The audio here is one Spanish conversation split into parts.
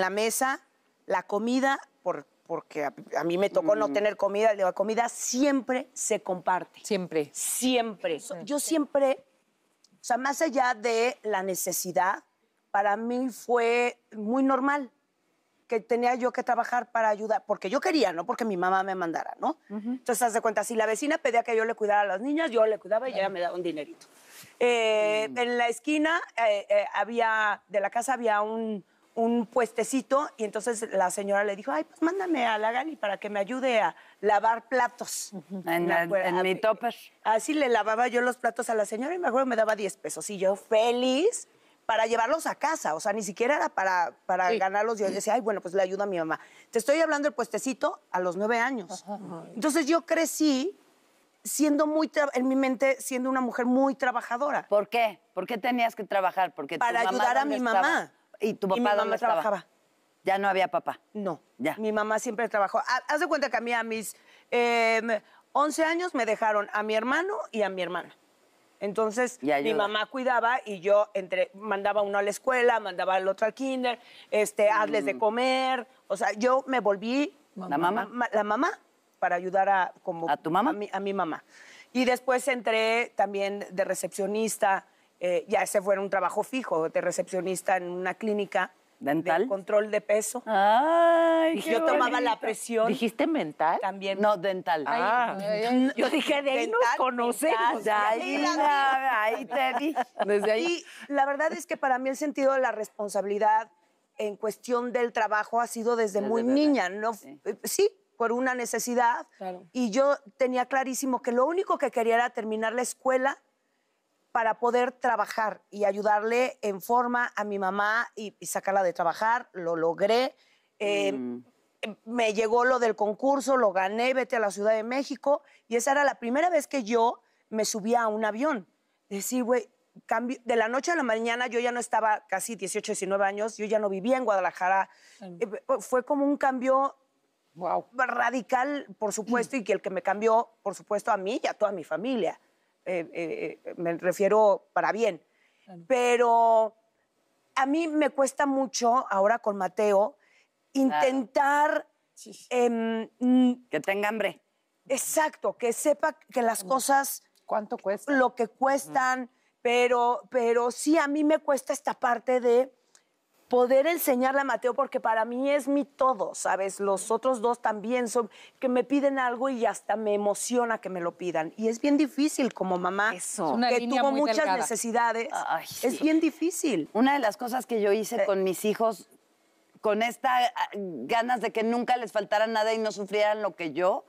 la mesa, la comida, por, porque a, mí me tocó no mm. tener comida, la comida siempre se comparte. Siempre. Siempre. Yo siempre, o sea, más allá de la necesidad, para mí fue muy normal que tenía yo que trabajar para ayudar, porque yo quería, no porque mi mamá me mandara, ¿no? Entonces, haz de cuenta, si la vecina pedía que yo le cuidara a las niñas, yo le cuidaba y ella me daba un dinerito. Eh, mm. En la esquina eh, eh, había, de la casa había un, un puestecito y entonces la señora le dijo, ay, pues mándame a la Gali para que me ayude a lavar platos. En, en mi topper. Así le lavaba yo los platos a la señora y me acuerdo me daba 10 pesos y yo feliz para llevarlos a casa, o sea, ni siquiera era para, para ganarlos. Yo decía, ay, bueno, pues le ayudo a mi mamá. Te estoy hablando del puestecito a los nueve años. Entonces yo crecí siendo muy, en mi mente, siendo una mujer muy trabajadora. ¿Por qué? ¿Por qué tenías que trabajar? Porque para ayudar a mi mamá. ¿Y tu papá mamá trabajaba? Ya no había papá. No, ya. Mi mamá siempre trabajó. Haz de cuenta que a mí a mis 11 em, años me dejaron a mi hermano y a mi hermana. Entonces, mi mamá cuidaba y yo entre, mandaba uno a la escuela, mandaba al otro al kinder, este, hazles de mm. comer. O sea, yo me volví... ¿La mamá? la mamá, para ayudar a... Como, tu mamá? a mi mamá. Y después entré también de recepcionista, eh, ya ese fuera un trabajo fijo de recepcionista en una clínica ¿Dental? De control de peso. Ay, y yo tomaba la presión. ¿Dijiste mental? También. No, dental. Ah. yo dije, de ahí nos conocemos. ahí, ahí te Desde ahí. Y la verdad es que para mí el sentido de la responsabilidad en cuestión del trabajo ha sido desde, muy niña. No, eh, sí. por una necesidad. Y yo tenía clarísimo que lo único que quería era terminar la escuela para poder trabajar y ayudarle en forma a mi mamá y, sacarla de trabajar. Lo logré. Eh, mm. Me llegó lo del concurso, lo gané, vete a la Ciudad de México. Y esa era la primera vez que yo me subía a un avión. Decir, güey, de la noche a la mañana yo ya no estaba casi 18, 19 años, yo ya no vivía en Guadalajara. Eh, fue como un cambio radical, por supuesto, mm. y que el que me cambió, por supuesto, a mí y a toda mi familia. Eh, eh, eh, me refiero para bien. Pero a mí me cuesta mucho ahora con Mateo intentar... Em, que tenga hambre. Exacto, que sepa que las cosas... ¿Cuánto cuesta? Lo que cuestan, pero, pero sí a mí me cuesta esta parte de poder enseñarle a Mateo, porque para mí es mi todo, ¿sabes? Los otros dos también son que me piden algo y hasta me emociona que me lo pidan. Y es bien difícil como mamá, Eso. que tuvo muchas necesidades. Es bien difícil. Una de las cosas que yo hice eh. con mis hijos, con esta ah, ganas de que nunca les faltara nada y no sufrieran lo que yo,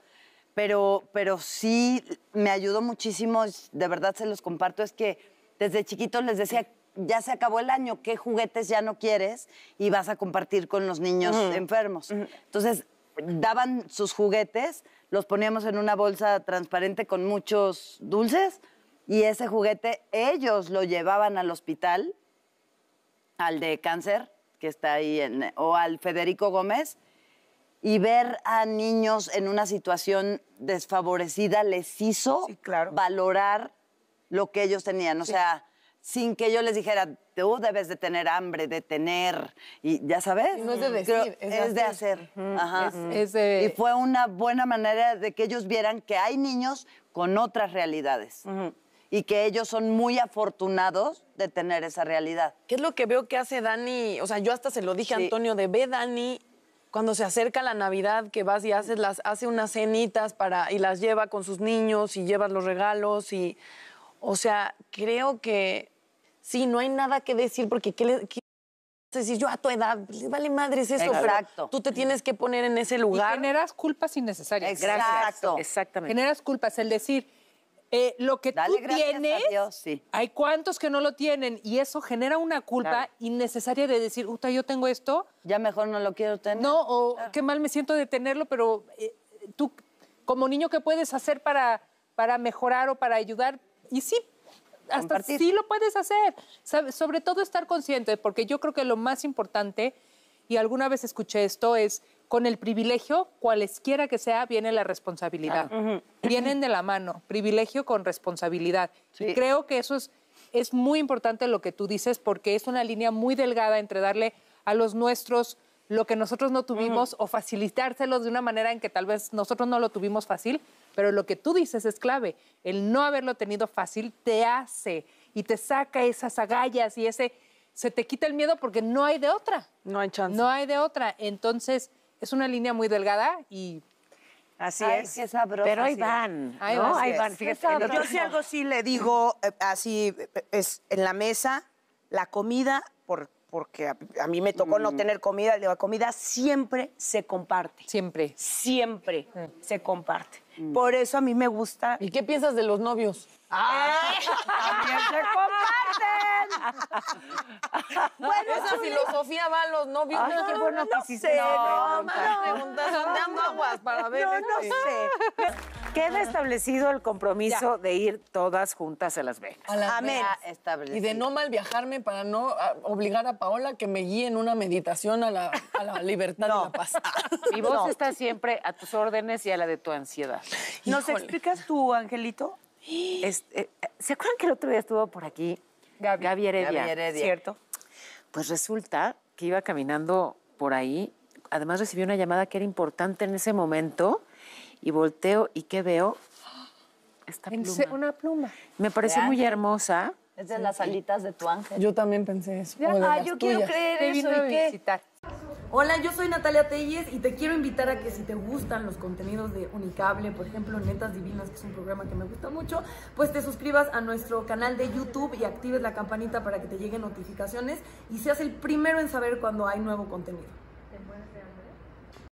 pero, pero sí me ayudó muchísimo, de verdad se los comparto, es que desde chiquitos les decía, ya se acabó el año, qué juguetes ya no quieres y vas a compartir con los niños enfermos. Entonces, daban sus juguetes, los poníamos en una bolsa transparente con muchos dulces y ese juguete ellos lo llevaban al hospital, al de cáncer, que está ahí, o al Federico Gómez, y ver a niños en una situación desfavorecida les hizo valorar lo que ellos tenían. O sea, sin que yo les dijera, tú debes de tener hambre, de tener, y ya sabes. No es de decir, es, de hacer. Y fue una buena manera de que ellos vieran que hay niños con otras realidades. Y que ellos son muy afortunados de tener esa realidad. ¿Qué es lo que veo que hace Dani? O sea, yo hasta se lo dije a Antonio, de ve Dani cuando se acerca la Navidad que vas y haces las hace unas cenitas para y las lleva con sus niños y llevas los regalos y o sea, creo que Sí, no hay nada que decir porque ¿qué, le, qué decir yo a tu edad, vale madre, es eso. fracto Tú te tienes que poner en ese lugar. generas culpas innecesarias. Exacto. Exactamente. Generas culpas. El decir, eh, lo que tú tienes, hay cuantos que no lo tienen y eso genera una culpa innecesaria de decir, Uta, yo tengo esto. Ya mejor no lo quiero tener. No, o qué mal me siento de tenerlo, pero eh, tú, como niño, ¿qué puedes hacer para, para mejorar o para ayudar? Y sí hasta sí lo puedes hacer. Sobre todo estar consciente, porque yo creo que lo más importante, y alguna vez escuché esto, es con el privilegio, cualesquiera que sea, viene la responsabilidad. Vienen de la mano, privilegio con responsabilidad. Y creo que eso es, es muy importante lo que tú dices, porque es una línea muy delgada entre darle a los nuestros lo que nosotros no tuvimos o facilitárselos de una manera en que tal vez nosotros no lo tuvimos fácil, pero lo que tú dices es clave. El no haberlo tenido fácil te hace y te saca esas agallas y ese se te quita el miedo porque no hay de otra. No hay chance. No hay de otra. Entonces, es una línea muy delgada y Así Ay, es. Qué sabroso, Pero ahí van. ¿no? ahí van. Fíjate, yo si algo sí le digo eh, así eh, es en la mesa, la comida por porque a, mí me tocó no mm. tener comida, la comida siempre se comparte. Siempre. Siempre mm. se comparte. Mm. Por eso a mí me gusta. ¿Y qué piensas de los novios? ¡También se comparten! bueno, esa filosofía va a los novios. no, este. sé. Queda establecido el compromiso de ir todas juntas a las Vegas. A las Amén. Y de no mal viajarme para no ah, obligar a Paola que me guíe en una meditación a la, libertad y la paz. siempre a tus órdenes y a la de tu ansiedad. ¿Nos explicas tú, Angelito? Eh, eh, ¿Se acuerdan que el otro día estuvo por aquí Gaby, Heredia, Heredia? ¿Cierto? Pues resulta que iba caminando por ahí. Además recibió una llamada que era importante en ese momento y volteo y ¿qué veo? Esta pluma. Una pluma. Me parece muy hermosa. Es de las alitas de tu ángel. Yo también pensé eso. ah, yo quiero creer eso. ¿y Hola, yo soy Natalia Telles y te quiero invitar a que si te gustan los contenidos de Unicable, por ejemplo Netas Divinas, que es un programa que me gusta mucho, pues te suscribas a nuestro canal de YouTube y actives la campanita para que te lleguen notificaciones y seas el primero en saber cuando hay nuevo contenido.